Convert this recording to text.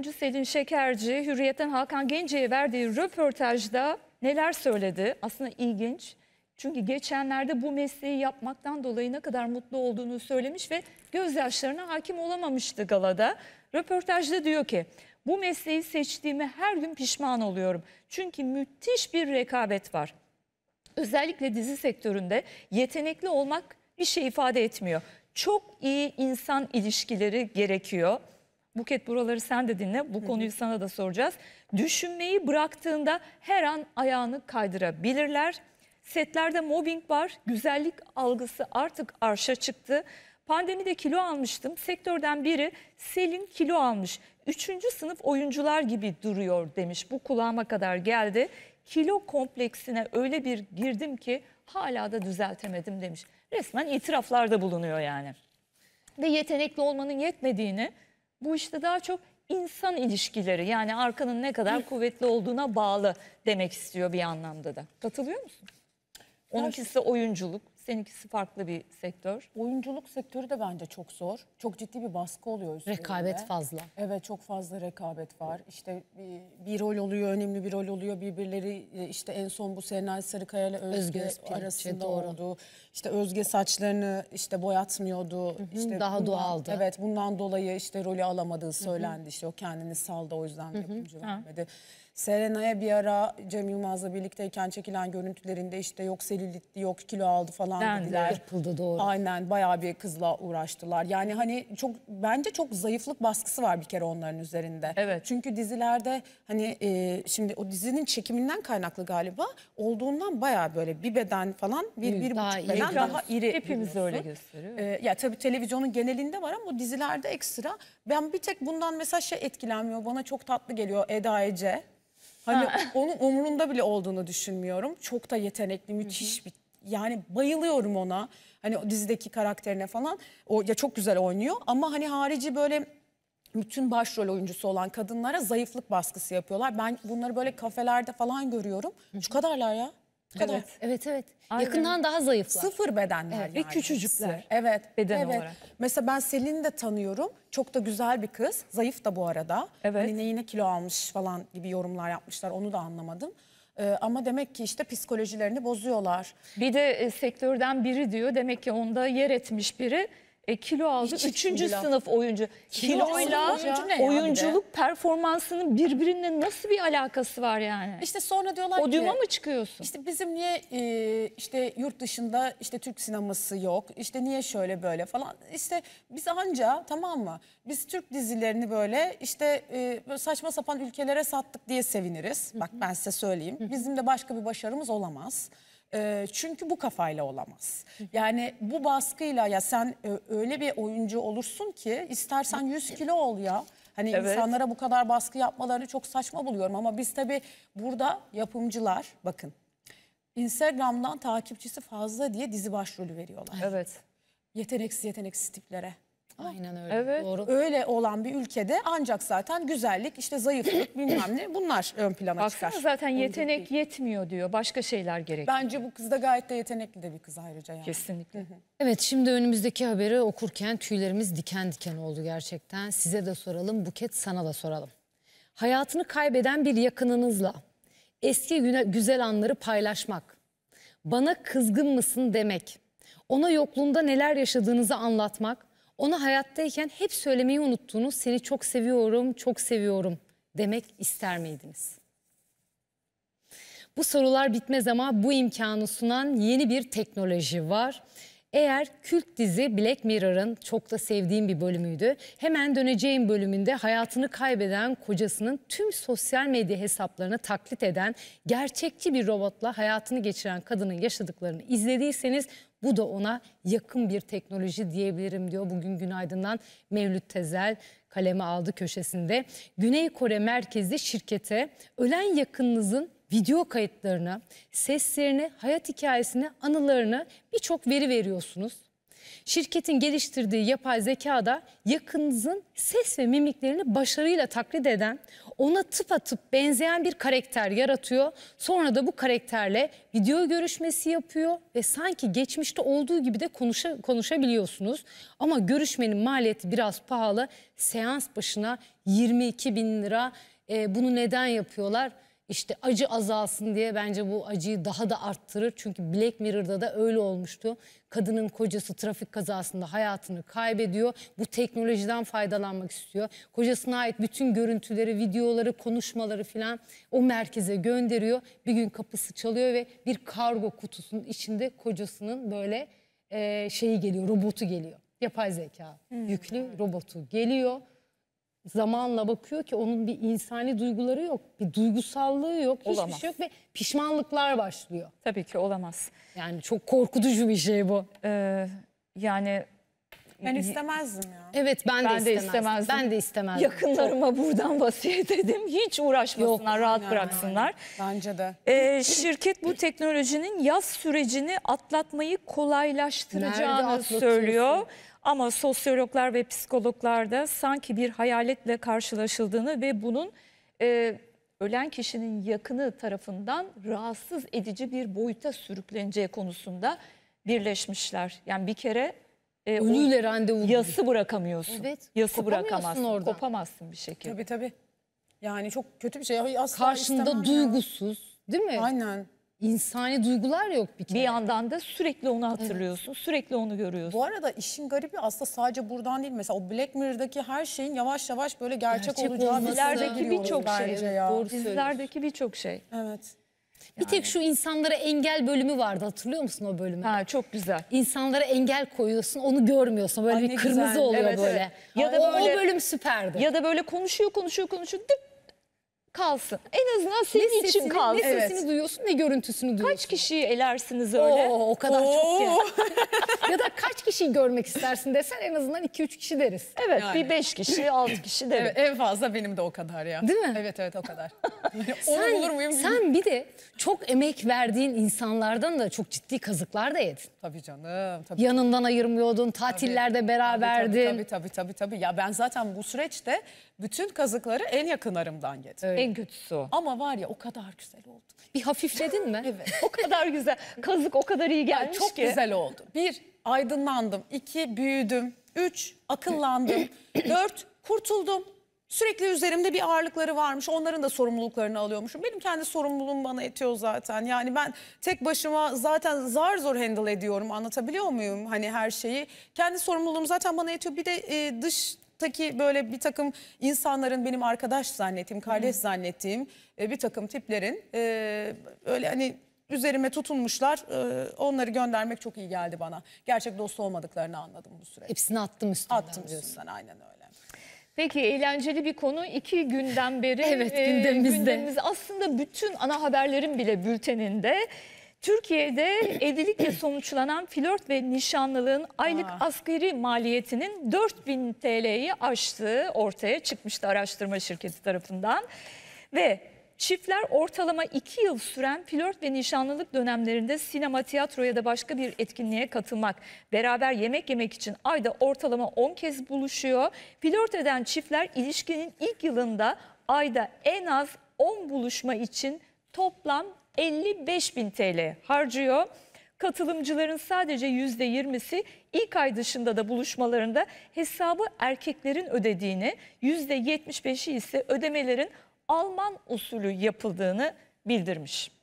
Oyuncu Selin Şekerci, Hürriyet'ten Hakan Gence'ye verdiği röportajda neler söyledi? Aslında ilginç. Çünkü geçenlerde bu mesleği yapmaktan dolayı ne kadar mutlu olduğunu söylemiş ve gözyaşlarına hakim olamamıştı galada. Röportajda diyor ki, bu mesleği seçtiğime her gün pişman oluyorum. Çünkü müthiş bir rekabet var. Özellikle dizi sektöründe yetenekli olmak bir şey ifade etmiyor. Çok iyi insan ilişkileri gerekiyor. Buket buraları sen de dinle. Bu konuyu sana da soracağız. Düşünmeyi bıraktığında her an ayağını kaydırabilirler. Setlerde mobbing var. Güzellik algısı artık arşa çıktı. Pandemide kilo almıştım. Sektörden biri Selin kilo almış. Üçüncü sınıf oyuncular gibi duruyor demiş. Bu kulağıma kadar geldi. Kilo kompleksine öyle bir girdim ki hala da düzeltemedim demiş. Resmen itiraflarda bulunuyor yani. Ve yetenekli olmanın yetmediğini bu işte daha çok insan ilişkileri yani arkanın ne kadar kuvvetli olduğuna bağlı demek istiyor bir anlamda da. Katılıyor musun? Onun Onunkisi oyunculuk, Seninkisi farklı bir sektör. Oyunculuk sektörü de bence çok zor. Çok ciddi bir baskı oluyor üstüne. Rekabet fazla. Evet çok fazla rekabet var. İşte bir, bir rol oluyor, önemli bir rol oluyor. Birbirleri e, işte en son bu Serenay Sarıkaya ile Özge, Özge şey, arasında şey, doğru. oldu. İşte Özge saçlarını işte boyatmıyordu. Hı hı, işte daha bundan, doğaldı. Evet bundan dolayı işte rolü alamadığı söylendi. Hı hı. İşte o kendini saldı o yüzden hı hı. yapımcı vermedi. Serenay'a bir ara Cem Yılmaz'la birlikteyken çekilen görüntülerinde işte yok selülitti, yok kilo aldı falan falan Dendiler. dediler. Yapıldı doğru. Aynen bayağı bir kızla uğraştılar. Yani hani çok bence çok zayıflık baskısı var bir kere onların üzerinde. Evet. Çünkü dizilerde hani e, şimdi o dizinin çekiminden kaynaklı galiba olduğundan bayağı böyle bir beden falan bir, bir daha buçuk beden Ekran daha iri. hepimiz öyle gösteriyor. E, ya tabii televizyonun genelinde var ama dizilerde ekstra. Ben bir tek bundan mesela şey etkilenmiyor. Bana çok tatlı geliyor Eda Ece. Hani onun umurunda bile olduğunu düşünmüyorum. Çok da yetenekli, müthiş bir yani bayılıyorum ona. Hani o dizideki karakterine falan. O ya çok güzel oynuyor ama hani harici böyle bütün başrol oyuncusu olan kadınlara zayıflık baskısı yapıyorlar. Ben bunları böyle kafelerde falan görüyorum. Şu kadarlar ya. kadar. Evet, evet, evet. Yakından daha zayıflar. Sıfır bedenler evet, Ve küçücükler. Evet. Beden evet. olarak. Mesela ben Selin'i de tanıyorum. Çok da güzel bir kız. Zayıf da bu arada. Evet. Hani neyine kilo almış falan gibi yorumlar yapmışlar. Onu da anlamadım. Ee, ama demek ki işte psikolojilerini bozuyorlar. Bir de e, sektörden biri diyor demek ki onda yer etmiş biri e, kilo aldı. Hiç Üçüncü hiç sınıf oyuncu. Kilo Kiloyla oyuncu ne oyunculuk bir performansının birbirine nasıl bir alakası var yani? İşte sonra diyorlar ki. Odyuma mı çıkıyorsun? İşte bizim niye e, işte yurt dışında işte Türk sineması yok. İşte niye şöyle böyle falan. İşte biz anca tamam mı? Biz Türk dizilerini böyle işte e, böyle saçma sapan ülkelere sattık diye seviniriz. Bak ben size söyleyeyim. Bizim de başka bir başarımız olamaz. E, çünkü bu kafayla olamaz. Yani bu baskıyla ya sen e, öyle bir oyuncu olursun ki istersen 100 kilo ol ya. Hani Evet. insanlara bu kadar baskı yapmalarını çok saçma buluyorum ama biz tabii burada yapımcılar bakın Instagram'dan takipçisi fazla diye dizi başrolü veriyorlar. Evet. Yeteneksiz yeteneksiz tiplere. Ah, Aynen öyle. Evet. Doğru. Öyle olan bir ülkede ancak zaten güzellik, işte zayıflık bilmem ne bunlar ön plana Baksana çıkar. zaten yetenek yetmiyor diyor. Başka şeyler gerek. Bence bu kız da gayet de yetenekli de bir kız ayrıca yani. Kesinlikle. Evet şimdi önümüzdeki haberi okurken tüylerimiz diken diken oldu gerçekten. Size de soralım, Buket sana da soralım. Hayatını kaybeden bir yakınınızla eski güne- güzel anları paylaşmak, bana kızgın mısın demek, ona yokluğunda neler yaşadığınızı anlatmak ona hayattayken hep söylemeyi unuttuğunuz seni çok seviyorum, çok seviyorum demek ister miydiniz? Bu sorular bitmez ama bu imkanı sunan yeni bir teknoloji var. Eğer kült dizi Black Mirror'ın çok da sevdiğim bir bölümüydü. Hemen döneceğim bölümünde hayatını kaybeden kocasının tüm sosyal medya hesaplarını taklit eden gerçekçi bir robotla hayatını geçiren kadının yaşadıklarını izlediyseniz bu da ona yakın bir teknoloji diyebilirim diyor. Bugün günaydından Mevlüt Tezel kaleme aldı köşesinde. Güney Kore merkezli şirkete ölen yakınınızın video kayıtlarını, seslerini, hayat hikayesini, anılarını birçok veri veriyorsunuz. Şirketin geliştirdiği yapay zekada da yakınızın ses ve mimiklerini başarıyla taklit eden, ona tıpatıp benzeyen bir karakter yaratıyor. Sonra da bu karakterle video görüşmesi yapıyor ve sanki geçmişte olduğu gibi de konuşa, konuşabiliyorsunuz. Ama görüşmenin maliyeti biraz pahalı. Seans başına 22 bin lira. E, bunu neden yapıyorlar? işte acı azalsın diye bence bu acıyı daha da arttırır. Çünkü Black Mirror'da da öyle olmuştu. Kadının kocası trafik kazasında hayatını kaybediyor. Bu teknolojiden faydalanmak istiyor. Kocasına ait bütün görüntüleri, videoları, konuşmaları falan o merkeze gönderiyor. Bir gün kapısı çalıyor ve bir kargo kutusunun içinde kocasının böyle e, şeyi geliyor, robotu geliyor. Yapay zeka hmm. yüklü robotu geliyor zamanla bakıyor ki onun bir insani duyguları yok, bir duygusallığı yok, hiçbir şey Olamaz. şey yok ve pişmanlıklar başlıyor. Tabii ki olamaz. Yani çok korkutucu bir şey bu. Ee, yani Ben istemezdim ya. Evet ben, Ben de de istemezdim. istemezdim. Ben de istemezdim. yakınlarıma buradan vasiyet edeyim. Hiç uğraşmasınlar, rahat Yani, bıraksınlar. Bence de. Ee, şirket bu teknolojinin yaz sürecini atlatmayı Nerede kolaylaştıracağını söylüyor. Ama sosyologlar ve psikologlar da sanki bir hayaletle karşılaşıldığını ve bunun e, ölen kişinin yakını tarafından rahatsız edici bir boyuta sürükleneceği konusunda birleşmişler. Yani bir kere e, ölüyle randevu yası bırakamıyorsun. Evet. Yası bırakamazsın. Oradan. Kopamazsın bir şekilde. Tabii tabii. Yani çok kötü bir şey. Asla Karşında duygusuz, ya. değil mi? Aynen insani duygular yok bir kere. Bir yandan da sürekli onu hatırlıyorsun, evet. sürekli onu görüyorsun. Bu arada işin garibi aslında sadece buradan değil. Mesela o Black Mirror'daki her şeyin yavaş yavaş böyle gerçek, gerçek olacağı dizilerdeki birçok şey. Ya. Doğru dizilerdeki birçok şey. Evet. Yani. Bir tek şu insanlara engel bölümü vardı hatırlıyor musun o bölümü? Ha çok güzel. İnsanlara engel koyuyorsun onu görmüyorsun böyle Ay, bir kırmızı güzel. oluyor evet, böyle. Evet. Ya Ay, da böyle o bölüm süperdi. Ya da böyle konuşuyor konuşuyor konuşuyor dıp kalsın. En azından senin ne için sesini, kalsın. Ne sesini evet. duyuyorsun ne görüntüsünü duyuyorsun. Kaç kişiyi elersiniz öyle? Oo, o kadar Oo. çok ya. ya da kaç kişiyi görmek istersin desen en azından 2-3 kişi deriz. Evet yani. bir 5 kişi 6 kişi deriz. evet, en fazla benim de o kadar ya. Değil mi? Evet evet o kadar. sen, Onu bulur muyum? Sen bir de çok emek verdiğin insanlardan da çok ciddi kazıklar da yedin. Tabii canım. Tabii. Yanından ayırmıyordun, tatillerde tabii. beraberdin. Tabii tabii, tabii tabii tabii. Ya ben zaten bu süreçte bütün kazıkları en yakınlarımdan yedim. Evet ve gütsu. Ama var ya o kadar güzel oldu. Bir hafifledin mi? evet. O kadar güzel. Kazık o kadar iyi gelmiş yani çok ki. Çok güzel oldu. Bir, aydınlandım. iki büyüdüm. Üç, akıllandım. Dört, kurtuldum. Sürekli üzerimde bir ağırlıkları varmış. Onların da sorumluluklarını alıyormuşum. Benim kendi sorumluluğum bana yetiyor zaten. Yani ben tek başıma zaten zar zor handle ediyorum. Anlatabiliyor muyum hani her şeyi? Kendi sorumluluğum zaten bana yetiyor. Bir de e, dış Taki böyle bir takım insanların benim arkadaş zannettiğim, kardeş hmm. zannettiğim e, bir takım tiplerin e, öyle hani üzerime tutunmuşlar. E, onları göndermek çok iyi geldi bana. Gerçek dost olmadıklarını anladım bu süreçte. Hepsini attım üstüne. Attım diyorsun. üstünden aynen öyle. Peki eğlenceli bir konu iki günden beri evet, e, gündemimizde. E, gündemimiz aslında bütün ana haberlerin bile bülteninde Türkiye'de evlilikle sonuçlanan flört ve nişanlılığın aylık Aa. Ah. asgari maliyetinin 4000 TL'yi aştığı ortaya çıkmıştı araştırma şirketi tarafından. Ve çiftler ortalama 2 yıl süren flört ve nişanlılık dönemlerinde sinema, tiyatro ya da başka bir etkinliğe katılmak, beraber yemek yemek için ayda ortalama 10 kez buluşuyor. Flört eden çiftler ilişkinin ilk yılında ayda en az 10 buluşma için toplam 55 bin TL harcıyor. Katılımcıların sadece %20'si ilk ay dışında da buluşmalarında hesabı erkeklerin ödediğini, %75'i ise ödemelerin Alman usulü yapıldığını bildirmiş.